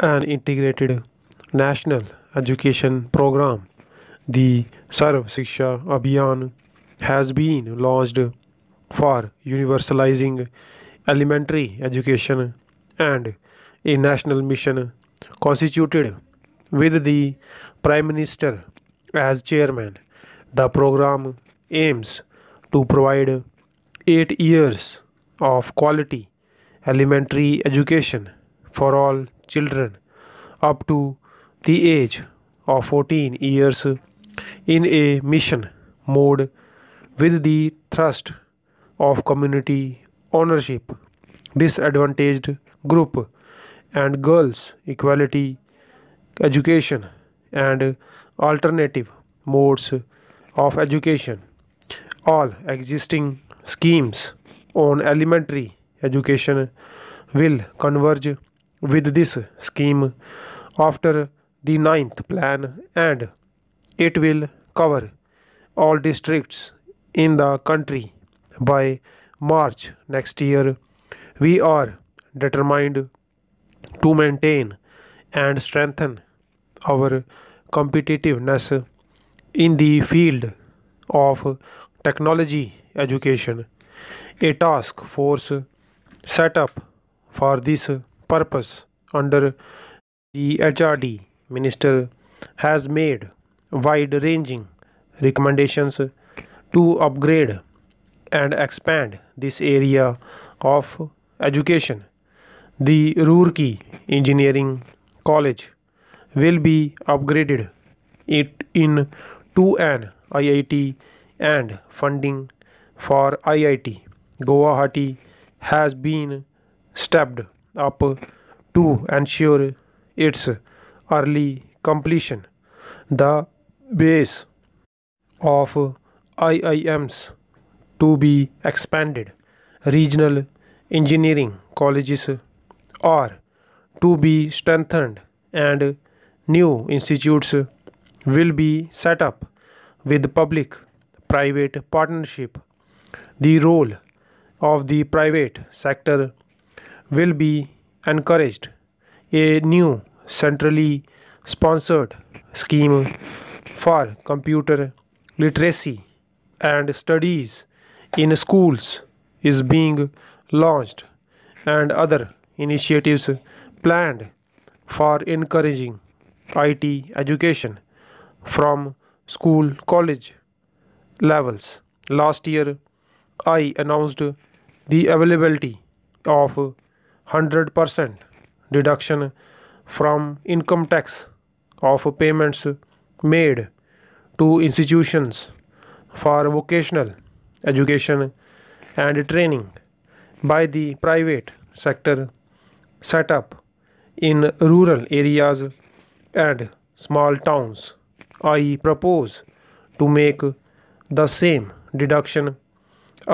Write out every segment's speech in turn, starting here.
an integrated national education program. The Sarv Shiksha Abhiyan has been launched for universalizing elementary education and a national mission constituted with the Prime Minister as chairman. The program aims to provide 8 years of quality elementary education for all children up to the age of 14 years in a mission mode with the thrust of community ownership, disadvantaged group and girls equality, education and alternative modes of education. All existing schemes on elementary education will converge with this scheme after the ninth plan and it will cover all districts in the country by March next year. We are determined to maintain and strengthen our competitiveness in the field of technology education. A task force set up for this purpose under the HRD minister has made wide ranging recommendations to upgrade and expand this area of education. The Roorkee Engineering College will be upgraded it in to an IIT and funding for IIT Guwahati has been stepped up to ensure its early completion. The base of IIMs to be expanded. Regional engineering colleges are to be strengthened and new institutes will be set up with public private partnership. The role of the private sector will be encouraged. A new centrally sponsored scheme for computer literacy and studies in schools is being launched and other initiatives planned for encouraging IT education from school college levels. Last year, I announced the availability of 100% deduction from income tax of payments made to institutions for vocational education and training by the private sector set up in rural areas and small towns. I propose to make the same deduction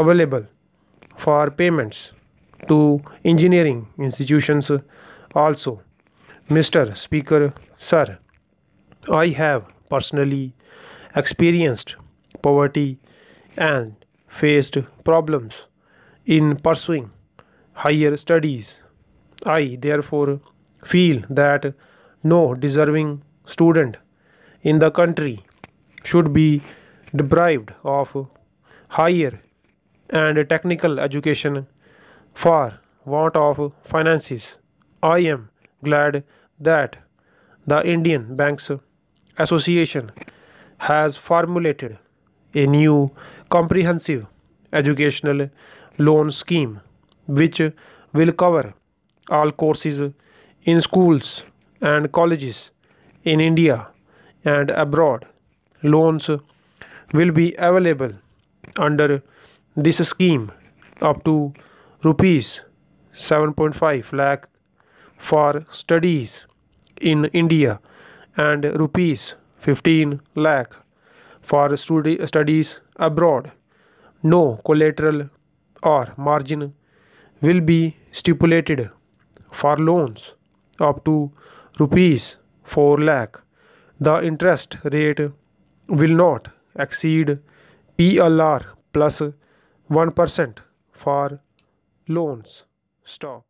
available for payments to engineering institutions also. Mr. Speaker, Sir, I have personally experienced poverty and faced problems in pursuing higher studies. I therefore feel that no deserving student in the country should be deprived of higher and technical education for want of finances. I am glad that the Indian Banks Association has formulated a new comprehensive educational loan scheme which will cover all courses in schools and colleges in India and abroad. Loans will be available under this scheme up to rupees 7.5 lakh for studies in India and rupees 15 lakh for studi- studies abroad. No collateral or margin will be stipulated for loans up to rupees 4 lakh. The interest rate will not exceed PLR plus 1% for loans. Stop.